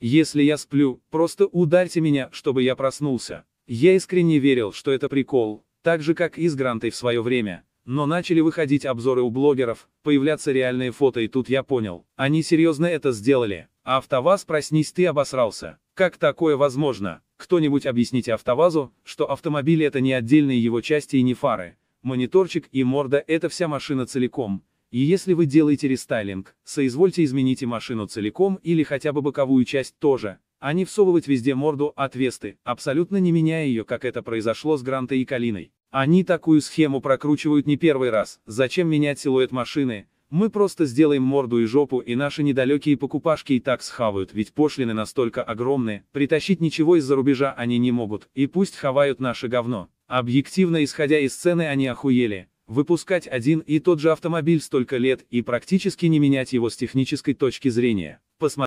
Если я сплю, просто ударьте меня, чтобы я проснулся. Я искренне верил, что это прикол, так же как и с Грантой в свое время. Но начали выходить обзоры у блогеров, появляться реальные фото и тут я понял, они серьезно это сделали. А «Автоваз, проснись, ты обосрался. Как такое возможно? Кто-нибудь объясните Автовазу, что автомобиль это не отдельные его части и не фары. Мониторчик и морда это вся машина целиком. И если вы делаете рестайлинг, соизвольте измените машину целиком или хотя бы боковую часть тоже, а не всовывать везде морду от Весты, абсолютно не меняя ее, как это произошло с Грантой и Калиной. Они такую схему прокручивают не первый раз, зачем менять силуэт машины, мы просто сделаем морду и жопу и наши недалекие покупашки и так схавают, ведь пошлины настолько огромные, притащить ничего из-за рубежа они не могут, и пусть хавают наше говно. Объективно исходя из цены они охуели, Выпускать один и тот же автомобиль столько лет и практически не менять его с технической точки зрения. Посмотрите.